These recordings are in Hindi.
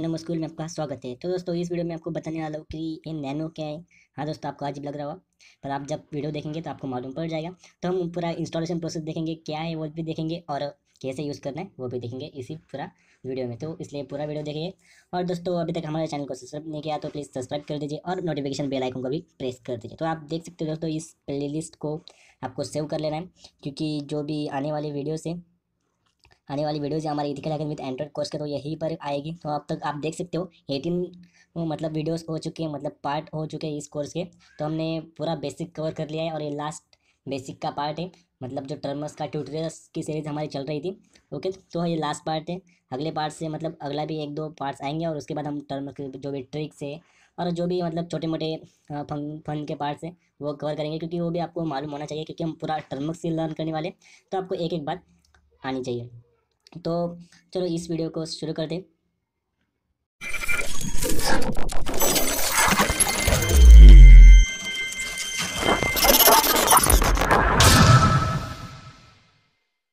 नैनो स्कूल में आपका स्वागत है तो दोस्तों इस वीडियो में आपको बताने वाला हूँ कि ये नैनो क्या है हाँ दोस्तों आपको अजीब लग रहा होगा पर आप जब वीडियो देखेंगे तो आपको मालूम पड़ जाएगा तो हम पूरा इंस्टॉलेशन प्रोसेस देखेंगे क्या है वो भी देखेंगे और कैसे यूज़ करना है वो भी देखेंगे इसी पूरा वीडियो में तो इसलिए पूरा वीडियो देखिए और दोस्तों अभी तक हमारे चैनल को सब्सक्राइब नहीं किया तो प्लीज़ सब्सक्राइब कर दीजिए और नोटिफिकेशन बेल आइकन को भी प्रेस कर दीजिए तो आप देख सकते हो दोस्तों इस प्लेलिस्ट को आपको सेव कर लेना है क्योंकि जो भी आने वाले वीडियोस हैं आने वाली वीडियोज़ हमारे ethical hacking with Android course के तो यहीं पर आएगी तो अब तक आप देख सकते हो एटीन मतलब वीडियोज़ हो चुके हैं मतलब पार्ट हो चुके हैं इस कोर्स के तो हमने पूरा बेसिक कवर कर लिया है और ये लास्ट बेसिक का पार्ट है मतलब जो टर्मस का ट्यूटोरियल्स की सीरीज हमारी चल रही थी ओके तो ये लास्ट पार्ट है अगले पार्ट से मतलब अगला भी एक दो पार्ट्स आएंगे और उसके बाद हम टर्मस के जो भी ट्रिक्स है और जो भी मतलब छोटे मोटे फन फन के पार्ट्स हैं वो कवर करेंगे क्योंकि वो भी आपको मालूम होना चाहिए क्योंकि हम पूरा टर्मस से लर्न करने वाले तो आपको एक एक बात आनी चाहिए तो चलो इस वीडियो को शुरू कर दें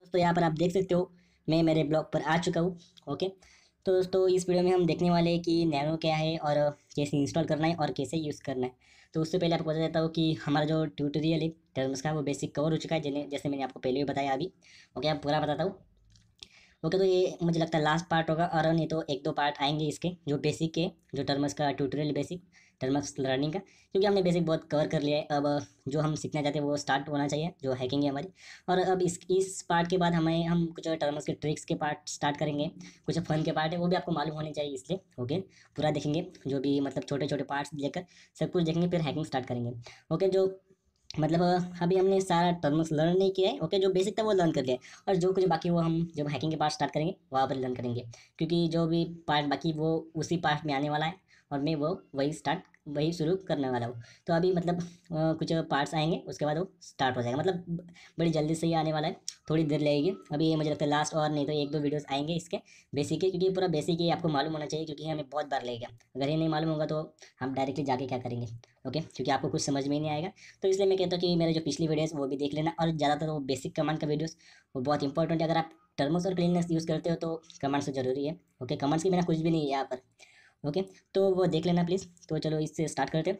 दोस्तों यहाँ पर आप देख सकते हो मैं मेरे ब्लॉग पर आ चुका हूँ ओके तो दोस्तों इस वीडियो में हम देखने वाले हैं कि नैनो क्या है और कैसे इंस्टॉल करना है और कैसे यूज़ करना है तो उससे पहले आपको बता देता हूँ कि हमारा जो ट्यूटोरियल है टर्म्स का वो बेसिक कवर हो चुका है जैसे मैंने आपको पहले भी बताया अभी ओके आप पूरा बताता हूँ ओके तो ये मुझे लगता है लास्ट पार्ट होगा और नहीं तो एक दो पार्ट आएंगे इसके जो बेसिक के जो टर्मस का ट्यूटोरियल बेसिक टर्मस लर्निंग का क्योंकि हमने बेसिक बहुत कवर कर लिया है अब जो हम सीखना चाहते हैं वो स्टार्ट होना चाहिए जो हैकिंग है हमारी और अब इस इस पार्ट के बाद हमें हम कुछ टर्मस के ट्रिक्स के पार्ट स्टार्ट करेंगे कुछ फन के पार्ट है वो भी आपको मालूम होने चाहिए इसलिए ओके पूरा देखेंगे जो भी मतलब छोटे छोटे पार्ट्स लेकर सब कुछ देखेंगे फिर हैकिंग स्टार्ट करेंगे ओके जो मतलब अभी हमने सारा टर्म्स लर्न नहीं किया है ओके जो बेसिक था वो लर्न कर दिया और जो कुछ बाकी वो हम जब हैकिंग के पार्ट स्टार्ट करेंगे वहाँ पर लर्न करेंगे क्योंकि जो भी पार्ट बाकी वो उसी पार्ट में आने वाला है और मैं वो वही स्टार्ट वही शुरू करने वाला हूँ तो अभी मतलब कुछ पार्ट्स आएंगे उसके बाद वो स्टार्ट हो जाएगा मतलब बड़ी जल्दी से ही आने वाला है थोड़ी देर लगेगी अभी मुझे लगता है लास्ट और नहीं तो एक दो वीडियोस आएंगे इसके बेसिक के क्योंकि पूरा बेसिक ही आपको मालूम होना चाहिए क्योंकि हमें बहुत बार लगेगा अगर ये नहीं मालूम होगा तो हम डायरेक्टली जाके क्या करेंगे ओके क्योंकि आपको कुछ समझ में ही नहीं आएगा तो इसलिए मैं कहता हूँ कि मेरे जो पिछली वीडियोज़ वो भी देख लेना और ज़्यादातर वो बेसिक कमांड का वीडियोज़ वो बहुत इंपॉर्टेंट है अगर आप टर्मोस और क्लीननेस यूज़ करते हो तो कमांड्स तो ज़रूरी है ओके कमांड्स के बिना कुछ भी नहीं है यहाँ पर ओके तो वो देख लेना प्लीज़ तो चलो इससे स्टार्ट करते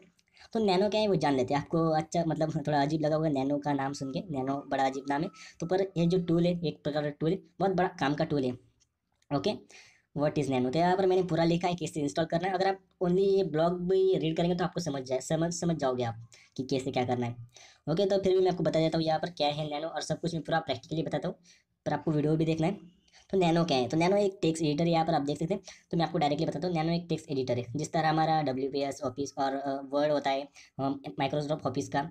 तो नैनो क्या है वो जान लेते हैं आपको अच्छा मतलब थोड़ा अजीब लगा होगा नैनो का नाम सुन के नैनो बड़ा अजीब नाम है तो पर ये जो टूल है एक प्रकार का टूल है बहुत बड़ा काम का टूल है ओके वट इज़ नैनो तो यहाँ पर मैंने पूरा लिखा है कैसे इंस्टॉल करना है अगर आप ओनली ये ब्लॉग भी रीड करेंगे तो आपको समझ जाए समझ समझ जाओगे आप कि कैसे क्या करना है ओके तो फिर भी मैं आपको बता देता हूँ यहाँ पर क्या है नैनो और सब कुछ मैं पूरा प्रैक्टिकली बताता हूँ पर आपको वीडियो भी देखना है तो नैनो क्या है तो नैनो एक टेक्स्ट एडिटर यहाँ पर आप देख सकते हैं तो मैं आपको डायरेक्टली बताता हूँ नैनो एक टेक्स एडिटर है जिस तरह हमारा डब्ल्यू ऑफिस और वर्ड होता है माइक्रोसॉफ्ट ऑफिस का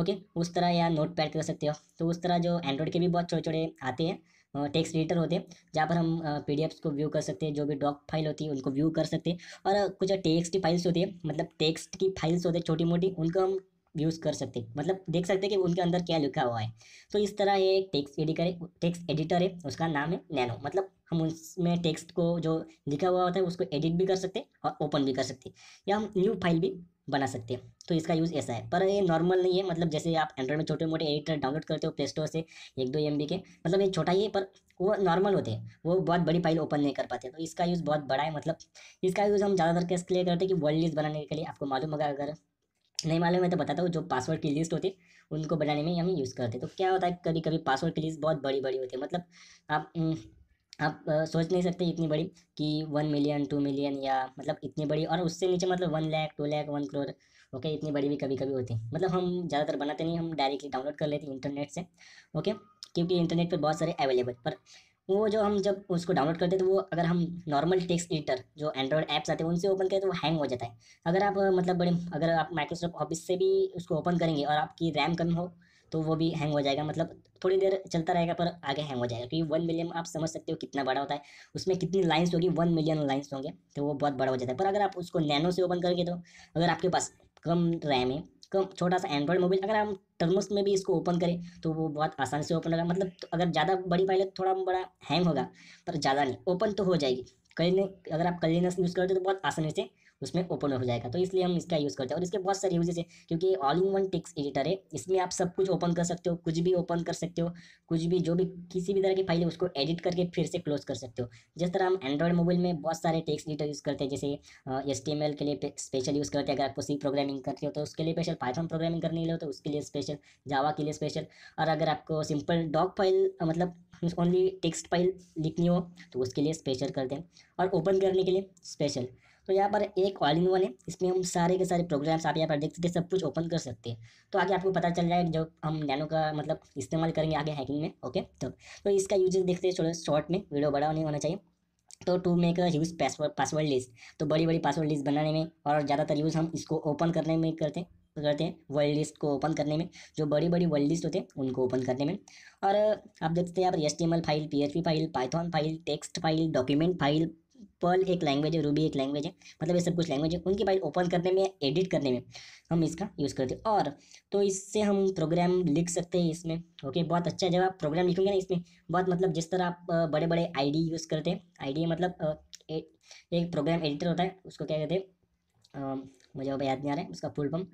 ओके उस तरह यहाँ नोट पैड कर सकते हो तो उस तरह जो एंड्रॉइड के भी बहुत छोटे छोटे आते हैं टेक्स्ट एडिटर होते हैं जहाँ पर हम पी को व्यू कर सकते हैं जो भी डॉक फाइल होती है उनको व्यू कर सकते हैं और कुछ टेक्स्ट की फाइल्स होती है मतलब टेक्स्ट की फाइल्स होते हैं मतलब छोटी मोटी उनको हम व्यूज़ कर सकते मतलब देख सकते हैं कि उनके अंदर क्या लिखा हुआ है तो इस तरह ये एक टेक्स्ट एडिटर है टेक्स्ट एडिटर है उसका नाम है नैनो मतलब हम उसमें टेक्स्ट को जो लिखा हुआ होता है उसको एडिट भी कर सकते हैं और ओपन भी कर सकते हैं या हम न्यू फाइल भी बना सकते हैं तो इसका यूज़ ऐसा है पर ये नॉर्मल नहीं है मतलब जैसे आप एंड्रॉइड में छोटे मोटे एडिटर डाउनलोड करते हो प्ले स्टोर से एक दो एम के मतलब ये छोटा ही है पर वो नॉर्मल होते हैं वो बहुत बड़ी फाइल ओपन नहीं कर पाते तो इसका यूज़ बहुत बड़ा है मतलब इसका यूज़ हम ज़्यादातर कैसे लिए करते हैं कि वर्ल्ड लिस्ट बनाने के लिए आपको मालूम होगा अगर नहीं मालूम मैं तो बताता हूँ जो पासवर्ड की लिस्ट होती है उनको बनाने में हम यूज़ करते हैं तो क्या होता है कभी कभी पासवर्ड की लिस्ट बहुत बड़ी बड़ी होती है मतलब आप आप सोच नहीं सकते इतनी बड़ी कि वन मिलियन टू मिलियन या मतलब इतनी बड़ी और उससे नीचे मतलब one lakh two lakh one crore okay इतनी बड़ी भी कभी कभी होती है मतलब हम ज़्यादातर बनाते नहीं हम डायरेक्टली डाउनलोड कर लेते हैं इंटरनेट से ओके क्योंकि इंटरनेट पर बहुत सारे अवेलेबल पर वो जो हम जब उसको डाउनलोड करते हैं तो वो अगर हम नॉर्मल टेक्स्ट एडिटर जो एंड्रॉयड ऐप्स आते हैं उनसे ओपन करें तो वो हैंग हो जाता है अगर आप मतलब बड़े अगर आप माइक्रोसॉफ्ट ऑफिस से भी उसको ओपन करेंगे और आपकी रैम कम हो तो वो भी हैंग हो जाएगा मतलब थोड़ी देर चलता रहेगा पर आगे हैंग हो जाएगा क्योंकि वन मिलियन आप समझ सकते हो कितना बड़ा होता है उसमें कितनी लाइन्स होगी वन मिलियन लाइन्स होंगे तो वो बहुत बड़ा हो जाता है पर अगर आप उसको नैनो से ओपन करेंगे तो अगर आपके पास कम रैम है छोटा सा एंड्रॉइड मोबाइल अगर हम टर्मोस में भी इसको ओपन करें तो वो बहुत आसानी से ओपन होगा मतलब तो अगर ज़्यादा बड़ी फाइल है तो थोड़ा बड़ा हैंग होगा पर ज़्यादा नहीं ओपन तो हो जाएगी कहीं अगर आप कलिनस यूज़ करते तो बहुत आसानी से उसमें ओपन हो जाएगा तो इसलिए हम इसका यूज़ करते हैं और इसके बहुत सारे यूजेज है क्योंकि all in one text editor है इसमें आप सब कुछ ओपन कर सकते हो कुछ भी ओपन कर सकते हो कुछ भी जो भी किसी भी तरह की फाइल है उसको एडिट करके फिर से क्लोज कर सकते हो जिस तरह हम एंड्रॉइड मोबाइल में बहुत सारे टेक्स एडिटर यूज़ करते हैं जैसे एस के लिए स्पेशल यूज़ करते हैं अगर आपको सी प्रोग्रामिंग करनी हो तो उसके लिए स्पेशल पाइथन प्रोग्रामिंग करने लो तो उसके लिए स्पेशल जावा के लिए स्पेशल और अगर आपको सिंपल डॉक फाइल मतलब ओनली टेक्स्ट फाइल लिखनी हो तो उसके लिए स्पेशल करते हैं और ओपन करने के लिए स्पेशल तो यहाँ पर एक ऑल इन वन है इसमें हम सारे के सारे प्रोग्राम्स आप यहाँ पर देख सकते हैं सब कुछ ओपन कर सकते हैं तो आगे आपको पता चल जाएगा जब हम नैनो का मतलब इस्तेमाल करेंगे आगे हैकिंग में ओके तो, तो इसका यूजेज देखते हैं थोड़ा शॉर्ट में वीडियो बड़ा नहीं होना चाहिए तो to make use password password list तो बड़ी बड़ी पासवर्ड लिस्ट बनाने में और ज़्यादातर यूज़ हम इसको ओपन करने में करते हैं करते हैं वर्ल्ड लिस्ट को ओपन करने में जो बड़ी बड़ी वर्ल्ड लिस्ट होते हैं उनको ओपन करने में और आप देखते हैं यहाँ पर S file P file Python file text file document file Perl एक लैंग्वेज है रूबी एक लैंग्वेज है मतलब ये सब कुछ लैंग्वेज है उनकी फाइल ओपन करने में एडिट करने में हम इसका यूज़ करते हैं और तो इससे हम प्रोग्राम लिख सकते हैं इसमें ओके बहुत अच्छा जब आप प्रोग्राम लिखेंगे ना इसमें बहुत मतलब जिस तरह आप बड़े बड़े आई यूज़ करते हैं आई मतलब एक प्रोग्राम एडिटर होता है उसको क्या कहते हैं मुझे अब याद नहीं आ रहा है उसका फुल फॉर्म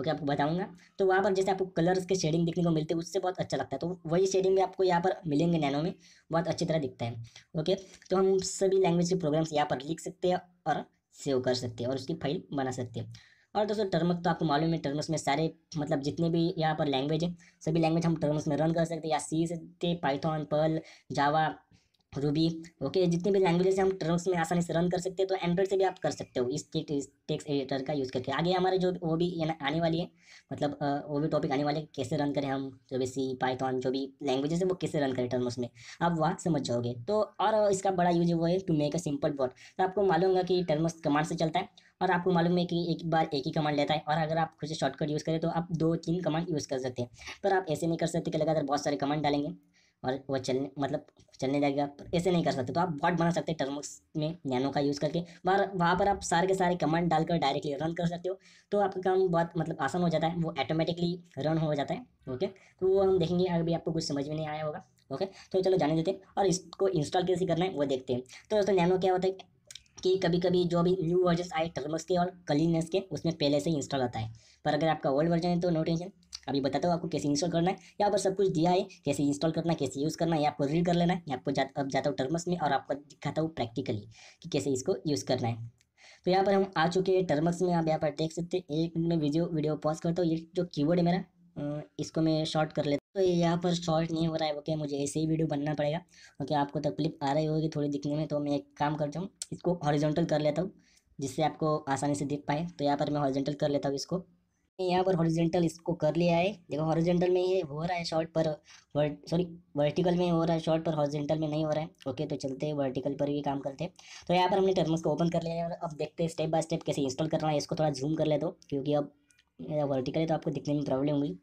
ओके आपको बताऊंगा तो वहाँ पर जैसे आपको कलर्स के शेडिंग देखने को मिलते हैं उससे बहुत अच्छा लगता है तो वही शेडिंग भी आपको यहाँ पर मिलेंगे नैनो में बहुत अच्छी तरह दिखता है ओके तो हम सभी लैंग्वेज के प्रोग्राम्स यहाँ पर लिख सकते हैं और सेव कर सकते हैं और उसकी फाइल बना सकते हैं और दोस्तों टर्मस तो आपको मालूम है टर्मस में सारे मतलब जितने भी यहाँ पर लैंग्वेज है सभी लैंग्वेज हम टर्मस में रन कर सकते हैं या सी सकते Python Perl Java Ruby okay जितनी भी लैंग्वेजेस हम टर्म्स में आसानी से रन कर सकते हैं तो एंड्रॉइड से भी आप कर सकते हो इस टेक्स्ट एडिटर का यूज़ करके आगे हमारे जो वो भी आने वाली है मतलब वो भी टॉपिक आने वाले कैसे रन करें हम जो भी सी पाइथन जो भी लैंग्वेजेस है वो कैसे रन करें टर्म्स में आप वहाँ समझ जाओगे तो और इसका बड़ा यूज वो है to make a simple bot तो आपको मालूम होगा कि टर्म्स कमांड से चलता है और आपको मालूम है कि एक बार एक ही कमांड लेता है और अगर आप खुद से शॉर्टकट यूज़ करें तो आप दो तीन कमांड यूज़ कर सकते हैं पर आप ऐसे नहीं कर सकते कि लगातार बहुत सारे कमांड डालेंगे और वो चलने मतलब चलने जाएगा ऐसे नहीं कर सकते तो आप बॉट बना सकते हैं टर्मोक्स में नैनो का यूज़ करके वहाँ वहाँ पर आप सारे के सारे कमांड डालकर डायरेक्टली रन कर सकते हो तो आपका काम बहुत मतलब आसान हो जाता है वो ऑटोमेटिकली रन हो जाता है ओके तो वो हम देखेंगे अभी आपको कुछ समझ में नहीं आया होगा ओके तो चलो जाने देते हैं और इसको इंस्टॉल कैसे करना है वो देखते हैं तो दोस्तों नैनो क्या होता है कि कभी कभी जो भी न्यू वर्जन आए टर्मस के और क्लीननेस के उसमें पहले से ही इंस्टॉल आता है पर अगर आपका ओल्ड वर्जन है तो नो टेंशन अभी बताता हूँ आपको कैसे इंस्टॉल करना है यहाँ पर सब कुछ दिया है कैसे इंस्टॉल करना है कैसे यूज़ करना है आपको रीड कर लेना है आपको जा, अब जाता हूँ टर्मस में और आपको दिखाता हूँ प्रैक्टिकली कि कैसे इसको यूज़ करना है तो यहाँ पर हम आ चुके हैं टर्मक्स में आप यहाँ पर देख सकते हैं एक मिनट में वीडियो वीडियो पॉज करता हूँ ये जो कीवर्ड है मेरा इसको मैं शॉर्ट कर लेता तो ये यहाँ पर शॉर्ट नहीं हो रहा है ओके मुझे ऐसे ही वीडियो बनना पड़ेगा ओके आपको तकलीफ आ रही होगी थोड़ी दिखने में तो मैं एक काम करता हूँ इसको हॉरिजेंटल कर लेता हूँ जिससे आपको आसानी से दिख पाए तो यहाँ पर मैं हॉरिजेंटल कर लेता हूँ इसको यहाँ पर हॉरिजेंटल इसको कर लिया है देखो हॉरिजेंटल में ये हो रहा है शॉर्ट पर सॉरी वर्टिकल में हो रहा है शॉर्ट पर हॉरिजेंटल में नहीं हो रहा है ओके तो चलते हैं वर्टिकल पर भी काम करते हैं तो यहाँ पर हमने टर्मस को ओपन कर लिया है और अब देखते हैं स्टेप बाय स्टेप कैसे इंस्टॉल करना है इसको थोड़ा जूम कर ले दो तो, क्योंकि अब वर्टिकल है तो आपको दिखने में प्रॉब्लम हुई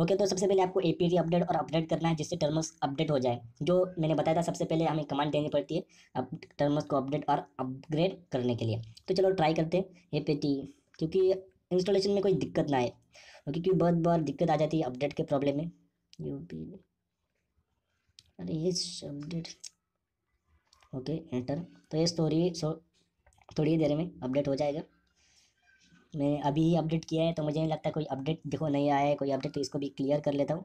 ओके तो सबसे पहले आपको ए पी अपडेट और अपडेट करना है जिससे टर्मस अपडेट हो जाए जो मैंने बताया था सबसे पहले हमें कमांड देनी पड़ती है अब टर्मस को अपडेट और अपग्रेड करने के लिए तो चलो ट्राई करते हैं ए पी टी क्योंकि इंस्टॉलेशन में कोई दिक्कत ना आए ओके क्योंकि बहुत बार दिक्कत आ जाती है अपडेट के प्रॉब्लम में यू पी अरे ये अपडेट ओके एंटर तो ये स्टोरी सो थोड़ी देर में अपडेट हो जाएगा मैं अभी ही अपडेट किया है तो मुझे नहीं लगता कोई अपडेट देखो नहीं आया है कोई अपडेट तो इसको भी क्लियर कर लेता हूँ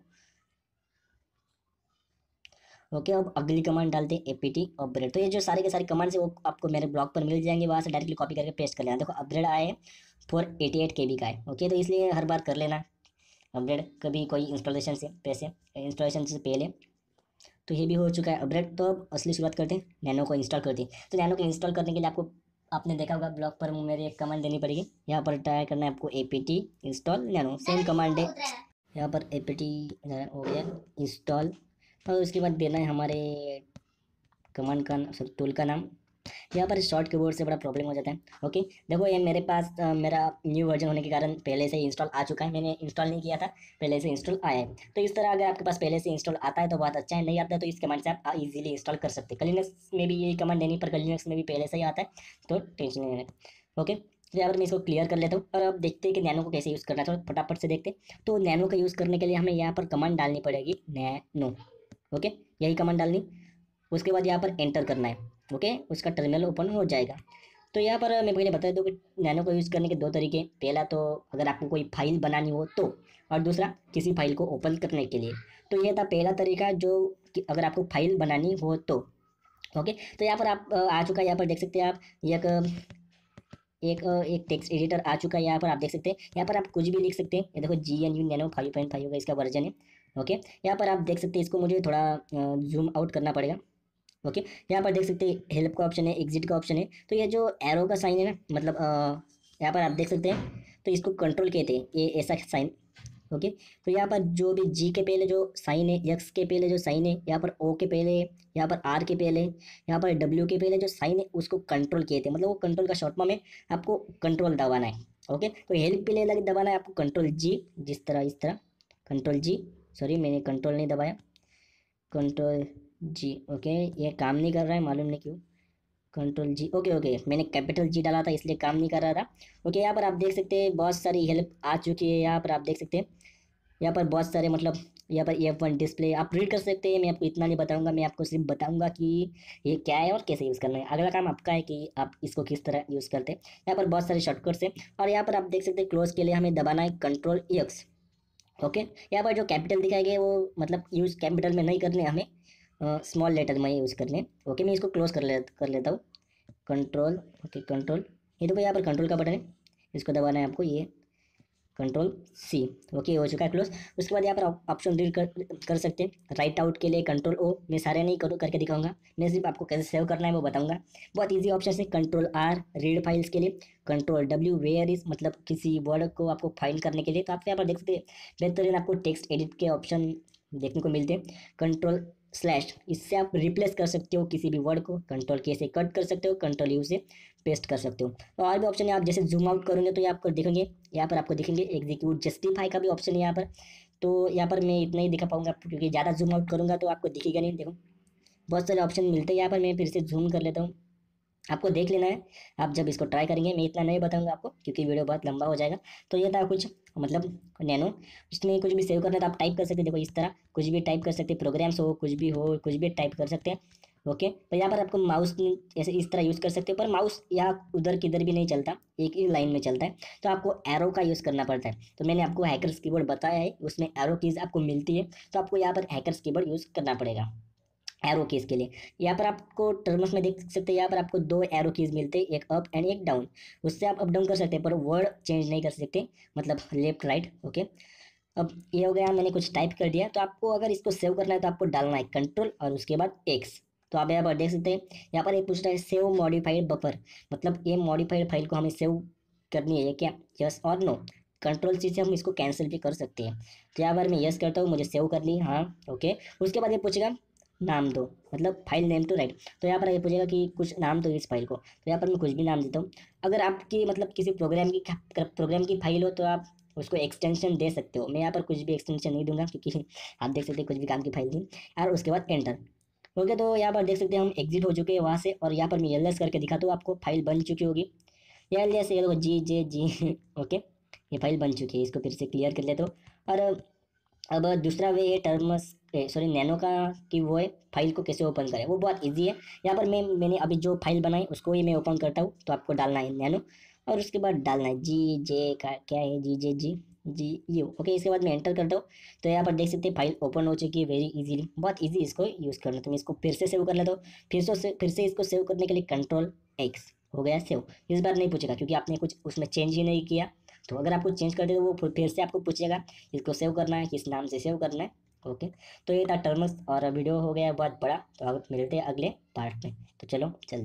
ओके अब अगली कमांड डालते हैं एपीटी अपग्रेड तो ये जो सारे के सारे कमांड्स है वो आपको मेरे ब्लॉग पर मिल जाएंगे वहाँ से डायरेक्टली कॉपी करके पेस्ट कर लेना देखो अपग्रेड आए four eighty eight K B का है ओके तो इसलिए हर बार कर लेना अपग्रेड कभी कोई इंस्टॉलेशन से पैसे इंस्टॉलेशन से पहले तो ये भी हो चुका है अपग्रेड तो असली शुरुआत करते हैं नैनो को इंस्टॉल करते हैं तो नैनो को इंस्टॉल करने के लिए आपको आपने देखा होगा ब्लॉग पर मेरी एक कमांड देनी पड़ेगी यहाँ पर ट्राई करना है आपको A P T install nano same command है यहाँ पर ए पी टी हो गया इंस्टॉल और तो उसके बाद देना है हमारे कमांड का सॉरी टूल का नाम यहाँ पर शॉर्ट कीबोर्ड से बड़ा प्रॉब्लम हो जाता है ओके देखो ये मेरे पास आ, मेरा न्यू वर्जन होने के कारण पहले से इंस्टॉल आ चुका है मैंने इंस्टॉल नहीं किया था पहले से इंस्टॉल आया है तो इस तरह अगर आपके पास पहले से इंस्टॉल आता है तो बहुत अच्छा है नहीं आता है तो इस कमांड से आप ईजिली इंस्टॉल कर सकते हैं कलिनक्स में भी यही कमांड देनी पर कलिनक्स में भी पहले से ही आता है तो टेंशन नहीं लेना ओके तो यहाँ पर मैं इसको क्लियर कर लेता हूँ और अब देखते हैं कि नैनो को कैसे यूज़ करना है फटाफट से देखते तो नैनो का यूज़ करने के लिए हमें यहाँ पर कमांड डालनी पड़ेगी नैनो ओके यही कमांड डालनी उसके बाद यहाँ पर एंटर करना है ओके उसका टर्मिनल ओपन हो जाएगा तो यहाँ पर मैं पहले बता दूँ कि नैनो को यूज़ करने के दो तरीके पहला तो अगर आपको कोई फाइल बनानी हो तो और दूसरा किसी फाइल को ओपन करने के लिए तो यह था पहला तरीका जो कि अगर आपको फाइल बनानी हो तो ओके तो यहाँ पर आप आ चुका है यहाँ पर देख सकते हैं आप एक एक एक टेक्स्ट एडिटर आ चुका है यहाँ पर आप देख सकते हैं यहाँ पर आप कुछ भी लिख सकते हैं ये देखो G N U nano five point five का इसका वर्जन है ओके यहाँ पर आप देख सकते हैं इसको मुझे थोड़ा जूम आउट करना पड़ेगा ओके यहाँ पर देख सकते हैं हेल्प का ऑप्शन है एग्जिट का ऑप्शन है तो ये जो एरो का साइन है ना मतलब यहाँ पर आप देख सकते हैं तो इसको कंट्रोल कहते हैं ये ऐसा साइन ओके तो यहाँ पर जो भी जी के पहले जो साइन है यक्स के पहले जो साइन है यहाँ पर ओ के पहले यहाँ पर आर के पहले यहाँ पर डब्ल्यू के पहले जो साइन है उसको कंट्रोल किए थे मतलब वो कंट्रोल का शॉर्ट है आपको कंट्रोल दबाना है ओके तो हेल्प के लिए अलग दबाना है आपको कंट्रोल जी जिस तरह इस तरह कंट्रोल जी सॉरी मैंने कंट्रोल नहीं दबाया कंट्रोल जी ओके ये काम नहीं कर रहा है मालूम नहीं क्यों कंट्रोल जी ओके ओके मैंने कैपिटल जी डाला था इसलिए काम नहीं कर रहा था ओके यहाँ पर आप देख सकते हैं बहुत सारी हेल्प आ चुकी है यहाँ पर आप देख सकते हैं यहाँ पर बहुत सारे मतलब यहाँ पर एफ वन डिस्प्ले आप रीड कर सकते हैं मैं आपको इतना नहीं बताऊंगा मैं आपको सिर्फ बताऊंगा कि ये क्या है और कैसे यूज़ करना है अगला काम आपका है कि आप इसको किस तरह यूज़ करते हैं यहाँ पर बहुत सारे शॉर्टकट्स हैं और यहाँ पर आप देख सकते हैं क्लोज के लिए हमें दबाना है कंट्रोल एक्स ओके यहाँ पर जो कैपिटल दिखाई गए वो मतलब यूज़ कैपिटल में नहीं करने हमें स्मॉल लेटर में यूज़ कर लें ओके मैं इसको क्लोज कर ले कर लेता हूँ कंट्रोल ओके कंट्रोल ये देखो यहाँ पर कंट्रोल का बटन है इसको दबाना है आपको ये कंट्रोल सी ओके हो चुका है क्लोज उसके बाद यहाँ पर ऑप्शन रीड कर, कर सकते हैं राइट आउट के लिए कंट्रोल ओ मैं सारे नहीं करूँ करके दिखाऊंगा मैं सिर्फ आपको कैसे सेव करना है वो बताऊंगा बहुत इजी ऑप्शन है कंट्रोल आर रीड फाइल्स के लिए कंट्रोल डब्ल्यू वेयर इज मतलब किसी वर्ड को आपको फाइल करने के लिए तो आप यहाँ पर देख सकते हैं बेहतरीन आपको टेक्स्ट एडिट के ऑप्शन देखने को मिलते हैं कंट्रोल स्लैश इससे आप रिप्लेस कर सकते हो किसी भी वर्ड को कंट्रोल के से कट कर सकते हो कंट्रोल यू से पेस्ट कर सकते हो और, तो और भी ऑप्शन है आप जैसे जूम आउट करोगे तो ये आपको दिखेंगे यहाँ पर आपको दिखेंगे एग्जीक्यूट जस्टिफाई का भी ऑप्शन है यहाँ पर तो यहाँ पर मैं इतना ही दिखा पाऊँगा क्योंकि ज़्यादा जूम आउट करूँगा तो आपको दिखेगा नहीं देखो बहुत सारे ऑप्शन मिलते हैं यहाँ पर मैं फिर से जूम कर लेता हूँ आपको देख लेना है आप जब इसको ट्राई करेंगे मैं इतना नहीं बताऊंगा आपको क्योंकि वीडियो बहुत लंबा हो जाएगा तो ये था कुछ मतलब नैनो इसमें कुछ भी सेव करना है तो आप टाइप कर सकते हैं देखो इस तरह कुछ भी टाइप कर सकते हैं प्रोग्राम्स हो कुछ भी हो कुछ भी टाइप कर सकते हैं ओके तो यहाँ पर आपको माउस ऐसे इस तरह यूज़ कर सकते हो पर माउस यहाँ उधर किधर भी नहीं चलता एक ही लाइन में चलता है तो आपको एरो का यूज़ करना पड़ता है तो मैंने आपको हैकर्स कीबोर्ड बताया है उसमें एरो कीज़ आपको मिलती है तो आपको यहाँ पर हैकर्स कीबोर्ड यूज़ करना पड़ेगा एरो कीज़ के लिए यहाँ पर आपको टर्मस में देख सकते हैं यहाँ पर आपको दो एरो कीज़ मिलते हैं एक अप एंड एक डाउन उससे आप अप डाउन कर सकते हैं पर वर्ड चेंज नहीं कर सकते मतलब लेफ्ट राइट ओके अब ये हो गया मैंने कुछ टाइप कर दिया तो आपको अगर इसको सेव करना है तो आपको डालना है कंट्रोल और उसके बाद एक्स तो आप यहाँ पर देख सकते हैं यहाँ पर एक पूछ रहा है सेव मॉडिफाइड बफर मतलब ये मॉडिफाइड फाइल को हमें सेव करनी है क्या यस और नो कंट्रोल सी से हम इसको कैंसिल भी कर सकते हैं तो यहाँ पर मैं यस करता हूँ मुझे सेव करनी हाँ ओके उसके बाद ये पूछेगा नाम दो मतलब फाइल नेम टू राइट तो यहाँ पर ये पूछेगा कि कुछ नाम दो इस फाइल को तो यहाँ पर मैं कुछ भी नाम देता हूँ अगर आपकी मतलब किसी प्रोग्राम की प्रोग्राम की फाइल हो तो आप उसको एक्सटेंशन दे सकते हो मैं यहाँ पर कुछ भी एक्सटेंशन नहीं दूंगा क्योंकि आप देख सकते हैं कुछ भी काम की फाइल थी और उसके बाद एंटर ओके तो यहाँ पर देख सकते हैं हम एग्जिट हो चुके हैं वहाँ से और यहाँ पर मैं एल करके दिखाता हूँ आपको फाइल बन चुकी होगी L S G J G okay ये फाइल बन चुकी है इसको फिर से क्लियर कर लेते हो और अब दूसरा वे है टर्मस सॉरी नैनो का कि वो है फाइल को कैसे ओपन करें वो बहुत इजी है यहाँ पर मैं मैंने अभी जो फाइल बनाई उसको ही मैं ओपन करता हूँ तो आपको डालना है नैनो और उसके बाद डालना है जी जे का क्या है जी J ji ji you okay इसके बाद मैं एंटर करता हूँ तो यहाँ पर देख सकते हैं फाइल ओपन हो चुकी है वेरी इजीली बहुत इजी इसको यूज़ करना तो मैं इसको फिर से सेव कर लेता हूँ फिर से फिर से इसको सेव करने के लिए कंट्रोल एक्स हो गया सेव इस बार नहीं पूछेगा क्योंकि आपने कुछ उसमें चेंज ही नहीं किया तो अगर आपको चेंज कर दे तो वो फिर से आपको पूछेगा इसको सेव करना है किस नाम से सेव करना है ओके तो ये था टर्म्स और वीडियो हो गया बहुत बड़ा तो आप मिलते हैं अगले पार्ट में तो चलो चल